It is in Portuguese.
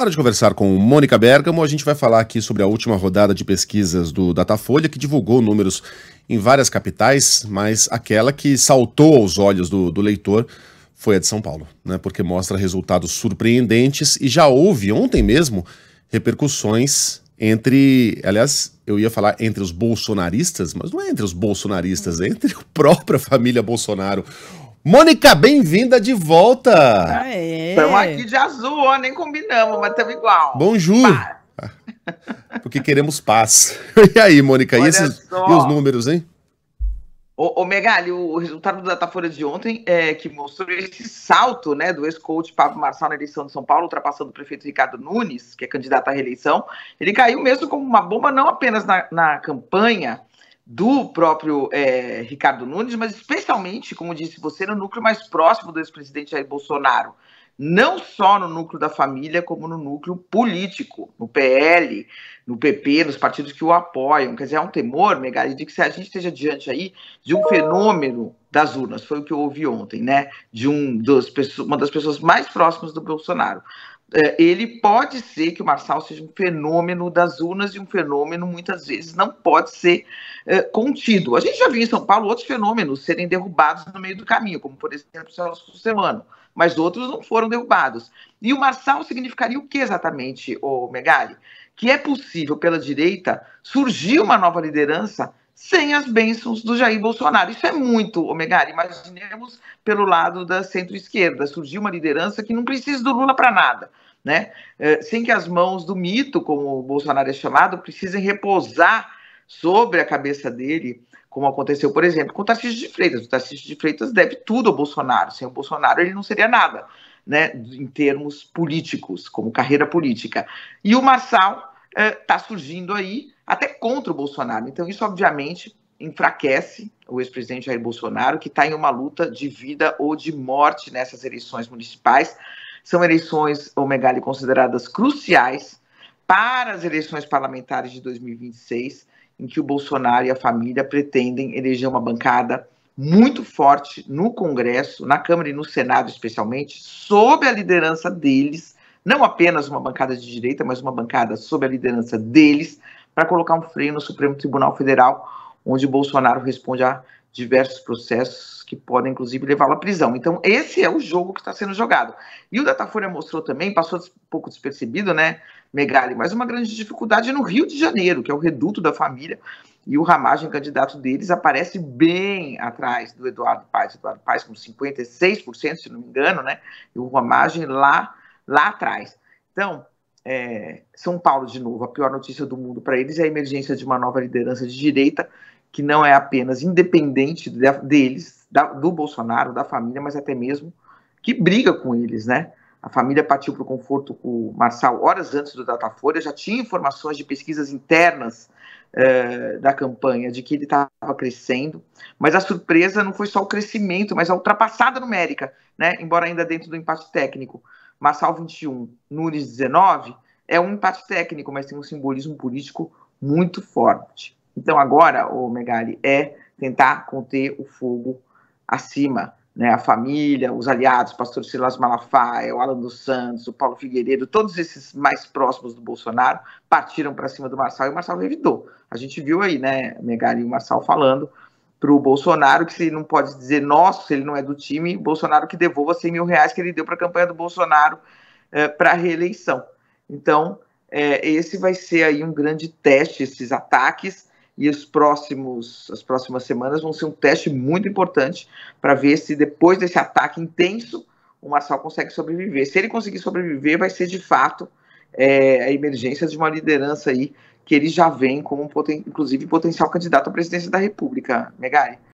Hora de conversar com Mônica Bergamo, a gente vai falar aqui sobre a última rodada de pesquisas do Datafolha, que divulgou números em várias capitais, mas aquela que saltou aos olhos do, do leitor foi a de São Paulo, né? Porque mostra resultados surpreendentes e já houve ontem mesmo repercussões entre, aliás, eu ia falar entre os bolsonaristas, mas não é entre os bolsonaristas, é entre a própria família Bolsonaro. Mônica, bem-vinda de volta! Aê. Estamos aqui de azul, ó, nem combinamos, mas estamos igual. Bonjour! Pá. Porque queremos paz. E aí, Mônica, e, esses, e, os números, hein? Ô, ô Megali, o, o resultado da Datafolha de ontem é que mostrou esse salto né, do ex-coach Pablo Marçal na eleição de São Paulo, ultrapassando o prefeito Ricardo Nunes, que é candidato à reeleição. Ele caiu mesmo como uma bomba, não apenas na, na campanha, do próprio é, Ricardo Nunes, mas especialmente, como disse você, no núcleo mais próximo do ex-presidente Jair Bolsonaro. Não só no núcleo da família, como no núcleo político, no PL, no PP, nos partidos que o apoiam. Quer dizer, há um temor, de que se a gente esteja diante aí de um fenômeno das urnas, foi o que eu ouvi ontem, né? De um das pessoas, uma das pessoas mais próximas do Bolsonaro. É, ele pode ser que o Marçal seja um fenômeno das urnas e um fenômeno muitas vezes não pode ser é, contido. A gente já viu em São Paulo outros fenômenos serem derrubados no meio do caminho, como por exemplo o Celso Semano, mas outros não foram derrubados. E o Marçal significaria o que exatamente, o Megali? Que é possível pela direita surgir uma nova liderança sem as bênçãos do Jair Bolsonaro. Isso é muito, Omegari. Imaginemos pelo lado da centro-esquerda. Surgiu uma liderança que não precisa do Lula para nada. Né? Eh, sem que as mãos do mito, como o Bolsonaro é chamado, precisem repousar sobre a cabeça dele, como aconteceu, por exemplo, com o Tarcísio de Freitas. O Tarcísio de Freitas deve tudo ao Bolsonaro. Sem o Bolsonaro, ele não seria nada. Né, em termos políticos, como carreira política. E o Marçal está é, surgindo aí, até contra o Bolsonaro. Então, isso, obviamente, enfraquece o ex-presidente Jair Bolsonaro, que está em uma luta de vida ou de morte nessas eleições municipais. São eleições, ou Megali, consideradas cruciais para as eleições parlamentares de 2026, em que o Bolsonaro e a família pretendem eleger uma bancada muito forte no Congresso, na Câmara e no Senado, especialmente, sob a liderança deles, não apenas uma bancada de direita, mas uma bancada sob a liderança deles, para colocar um freio no Supremo Tribunal Federal, onde Bolsonaro responde a diversos processos que podem, inclusive, levá-lo à prisão. Então, esse é o jogo que está sendo jogado. E o Datafolha mostrou também, passou um pouco despercebido, né, Megali, mas uma grande dificuldade no Rio de Janeiro, que é o reduto da família, e o Ramagem, candidato deles, aparece bem atrás do Eduardo Paes. Eduardo Paes com 56%, se não me engano, né, e o Ramagem lá lá atrás. Então, é, São Paulo, de novo, a pior notícia do mundo para eles é a emergência de uma nova liderança de direita, que não é apenas independente de, deles, da, do Bolsonaro, da família, mas até mesmo que briga com eles, né? A família partiu para o conforto com o Marçal horas antes do Datafolha, já tinha informações de pesquisas internas é, da campanha de que ele estava crescendo, mas a surpresa não foi só o crescimento, mas a ultrapassada numérica, né? embora ainda dentro do empate técnico. Massal 21, Nunes 19, é um empate técnico, mas tem um simbolismo político muito forte. Então agora, o Megali, é tentar conter o fogo acima, né? A família, os aliados, o pastor Silas Malafaia, o Alan dos Santos, o Paulo Figueiredo, todos esses mais próximos do Bolsonaro partiram para cima do Marçal e o Marçal revidou. A gente viu aí, né, Megali e o Marçal falando para o Bolsonaro, que se não pode dizer nosso, se ele não é do time, Bolsonaro que devolva 100 mil reais que ele deu para a campanha do Bolsonaro é, eh, para a reeleição. Então, é, esse vai ser aí um grande teste, esses ataques, e os próximos, as próximas semanas vão ser um teste muito importante para ver se depois desse ataque intenso, o Marçal consegue sobreviver. Se ele conseguir sobreviver, vai ser de fato é, a emergência de uma liderança aí que ele já vem como, inclusive, potencial candidato à presidência da República, Megali.